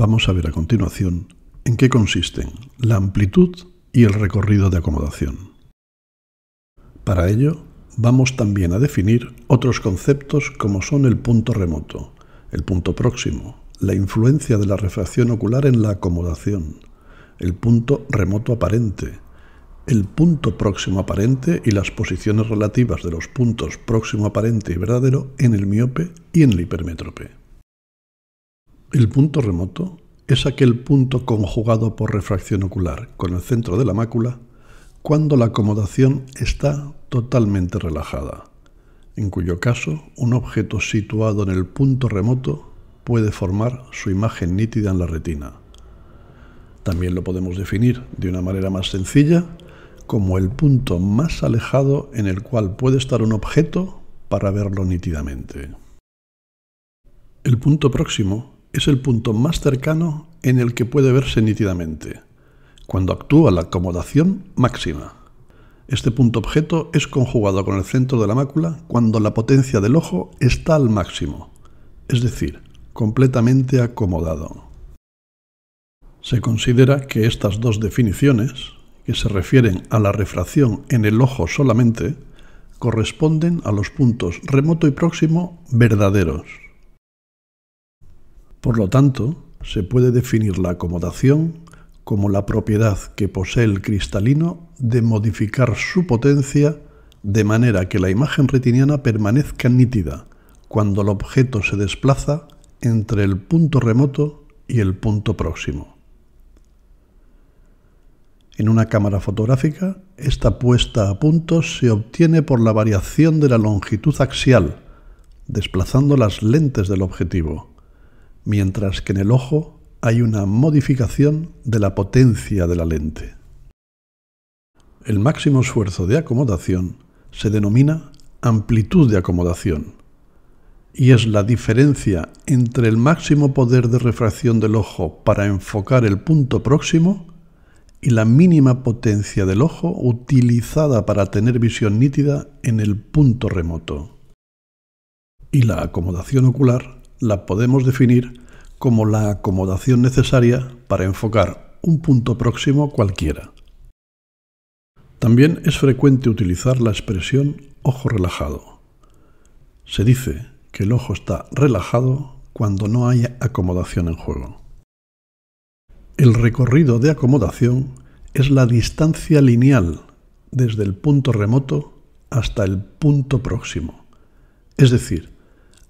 Vamos a ver a continuación en qué consisten la amplitud y el recorrido de acomodación. Para ello, vamos también a definir otros conceptos como son el punto remoto, el punto próximo, la influencia de la refracción ocular en la acomodación, el punto remoto aparente, el punto próximo aparente y las posiciones relativas de los puntos próximo aparente y verdadero en el miope y en el hipermétrope. El punto remoto es aquel punto conjugado por refracción ocular con el centro de la mácula cuando la acomodación está totalmente relajada, en cuyo caso un objeto situado en el punto remoto puede formar su imagen nítida en la retina. También lo podemos definir de una manera más sencilla como el punto más alejado en el cual puede estar un objeto para verlo nítidamente. El punto próximo es el punto más cercano en el que puede verse nítidamente, cuando actúa la acomodación máxima. Este punto objeto es conjugado con el centro de la mácula cuando la potencia del ojo está al máximo, es decir, completamente acomodado. Se considera que estas dos definiciones, que se refieren a la refracción en el ojo solamente, corresponden a los puntos remoto y próximo verdaderos. Por lo tanto, se puede definir la acomodación como la propiedad que posee el cristalino de modificar su potencia de manera que la imagen retiniana permanezca nítida cuando el objeto se desplaza entre el punto remoto y el punto próximo. En una cámara fotográfica, esta puesta a puntos se obtiene por la variación de la longitud axial, desplazando las lentes del objetivo mientras que en el ojo hay una modificación de la potencia de la lente. El máximo esfuerzo de acomodación se denomina amplitud de acomodación y es la diferencia entre el máximo poder de refracción del ojo para enfocar el punto próximo y la mínima potencia del ojo utilizada para tener visión nítida en el punto remoto. Y la acomodación ocular la podemos definir como la acomodación necesaria para enfocar un punto próximo cualquiera. También es frecuente utilizar la expresión ojo relajado. Se dice que el ojo está relajado cuando no hay acomodación en juego. El recorrido de acomodación es la distancia lineal desde el punto remoto hasta el punto próximo, es decir,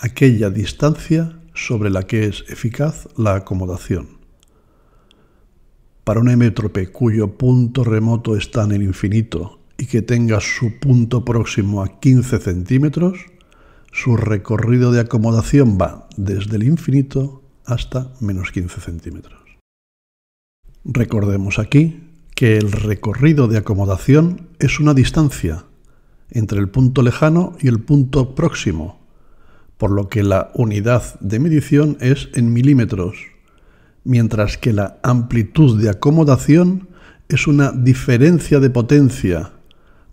aquella distancia sobre la que es eficaz la acomodación. Para un emétrope cuyo punto remoto está en el infinito y que tenga su punto próximo a 15 centímetros, su recorrido de acomodación va desde el infinito hasta menos 15 centímetros. Recordemos aquí que el recorrido de acomodación es una distancia entre el punto lejano y el punto próximo por lo que la unidad de medición es en milímetros, mientras que la amplitud de acomodación es una diferencia de potencia,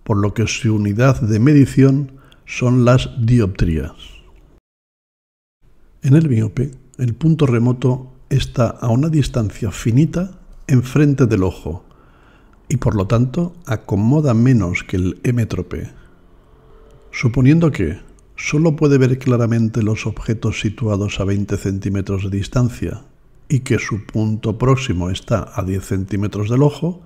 por lo que su unidad de medición son las dioptrías. En el miope, el punto remoto está a una distancia finita enfrente del ojo y por lo tanto acomoda menos que el emétrope. Suponiendo que solo puede ver claramente los objetos situados a 20 centímetros de distancia y que su punto próximo está a 10 centímetros del ojo,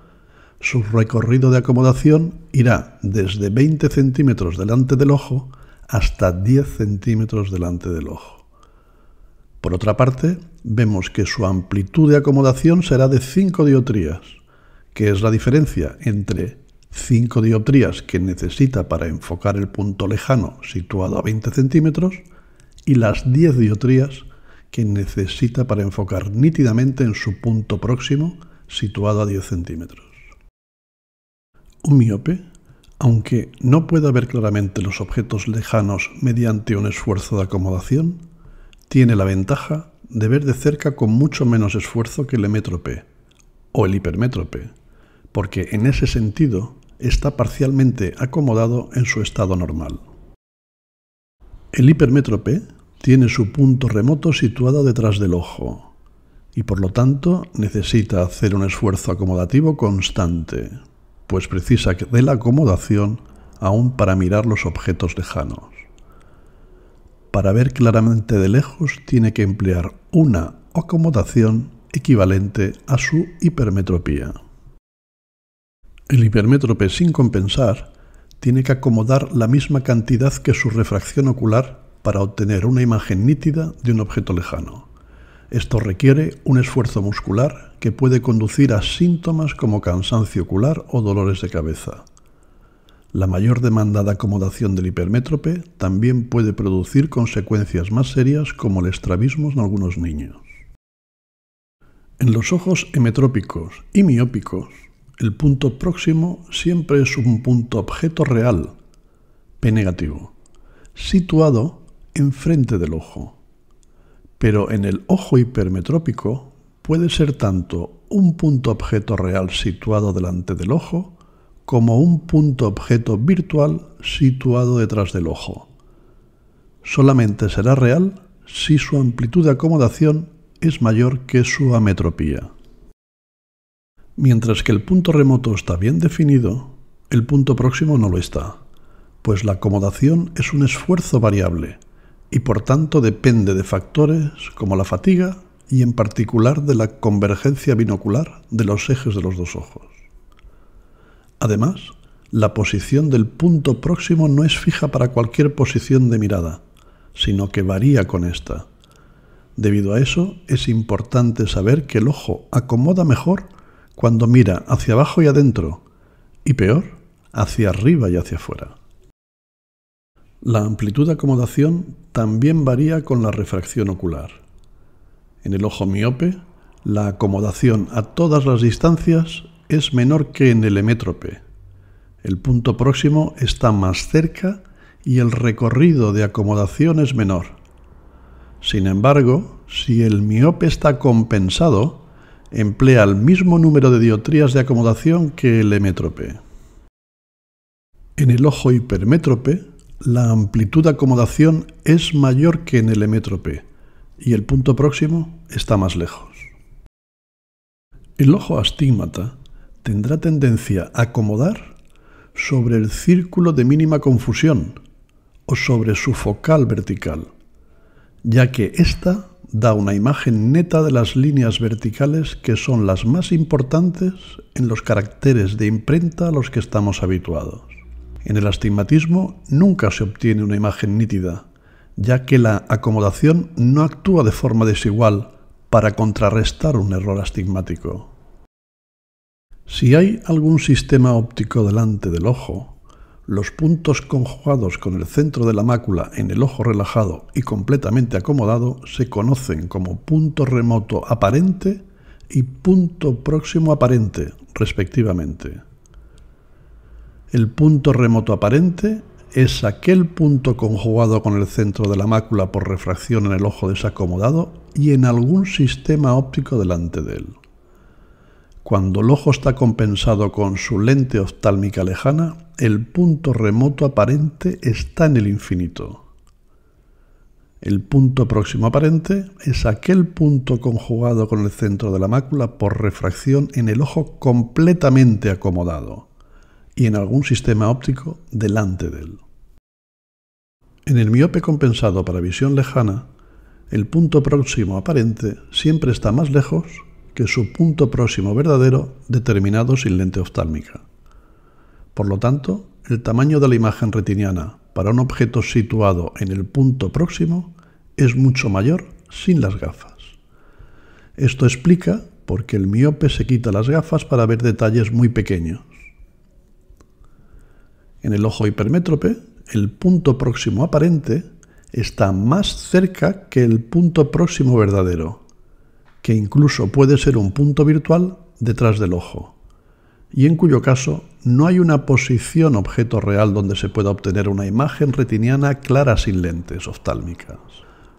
su recorrido de acomodación irá desde 20 centímetros delante del ojo hasta 10 centímetros delante del ojo. Por otra parte, vemos que su amplitud de acomodación será de 5 diotrías, que es la diferencia entre 5 dioptrías que necesita para enfocar el punto lejano situado a 20 centímetros y las 10 dioptrías que necesita para enfocar nítidamente en su punto próximo situado a 10 centímetros. Un miope, aunque no pueda ver claramente los objetos lejanos mediante un esfuerzo de acomodación, tiene la ventaja de ver de cerca con mucho menos esfuerzo que el hemétrope o el hipermétrope, porque en ese sentido está parcialmente acomodado en su estado normal. El hipermétrope tiene su punto remoto situado detrás del ojo y por lo tanto necesita hacer un esfuerzo acomodativo constante, pues precisa de la acomodación aún para mirar los objetos lejanos. Para ver claramente de lejos tiene que emplear una acomodación equivalente a su hipermetropía. El hipermétrope sin compensar tiene que acomodar la misma cantidad que su refracción ocular para obtener una imagen nítida de un objeto lejano. Esto requiere un esfuerzo muscular que puede conducir a síntomas como cansancio ocular o dolores de cabeza. La mayor demanda de acomodación del hipermétrope también puede producir consecuencias más serias como el estrabismo en algunos niños. En los ojos hemetrópicos y miópicos, el punto próximo siempre es un punto objeto real, P negativo, situado enfrente del ojo. Pero en el ojo hipermetrópico puede ser tanto un punto objeto real situado delante del ojo como un punto objeto virtual situado detrás del ojo. Solamente será real si su amplitud de acomodación es mayor que su ametropía. Mientras que el punto remoto está bien definido, el punto próximo no lo está, pues la acomodación es un esfuerzo variable y por tanto depende de factores como la fatiga y en particular de la convergencia binocular de los ejes de los dos ojos. Además, la posición del punto próximo no es fija para cualquier posición de mirada, sino que varía con esta. Debido a eso, es importante saber que el ojo acomoda mejor cuando mira hacia abajo y adentro, y peor, hacia arriba y hacia afuera. La amplitud de acomodación también varía con la refracción ocular. En el ojo miope, la acomodación a todas las distancias es menor que en el hemétrope. El punto próximo está más cerca y el recorrido de acomodación es menor. Sin embargo, si el miope está compensado, emplea el mismo número de diotrías de acomodación que el hemétrope. En el ojo hipermétrope, la amplitud de acomodación es mayor que en el hemétrope y el punto próximo está más lejos. El ojo astigmata tendrá tendencia a acomodar sobre el círculo de mínima confusión o sobre su focal vertical, ya que ésta da una imagen neta de las líneas verticales que son las más importantes en los caracteres de imprenta a los que estamos habituados. En el astigmatismo nunca se obtiene una imagen nítida, ya que la acomodación no actúa de forma desigual para contrarrestar un error astigmático. Si hay algún sistema óptico delante del ojo, los puntos conjugados con el centro de la mácula en el ojo relajado y completamente acomodado se conocen como punto remoto aparente y punto próximo aparente, respectivamente. El punto remoto aparente es aquel punto conjugado con el centro de la mácula por refracción en el ojo desacomodado y en algún sistema óptico delante de él. Cuando el ojo está compensado con su lente oftálmica lejana, el punto remoto aparente está en el infinito. El punto próximo aparente es aquel punto conjugado con el centro de la mácula por refracción en el ojo completamente acomodado y en algún sistema óptico delante de él. En el miope compensado para visión lejana, el punto próximo aparente siempre está más lejos que su punto próximo verdadero determinado sin lente oftálmica. Por lo tanto, el tamaño de la imagen retiniana para un objeto situado en el punto próximo es mucho mayor sin las gafas. Esto explica por qué el miope se quita las gafas para ver detalles muy pequeños. En el ojo hipermétrope, el punto próximo aparente está más cerca que el punto próximo verdadero, que incluso puede ser un punto virtual detrás del ojo y en cuyo caso no hay una posición objeto real donde se pueda obtener una imagen retiniana clara sin lentes oftálmicas.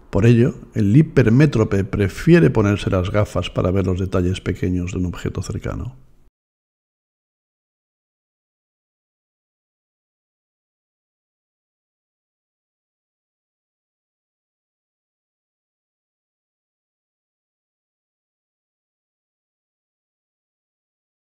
Por ello, el hipermétrope prefiere ponerse las gafas para ver los detalles pequeños de un objeto cercano.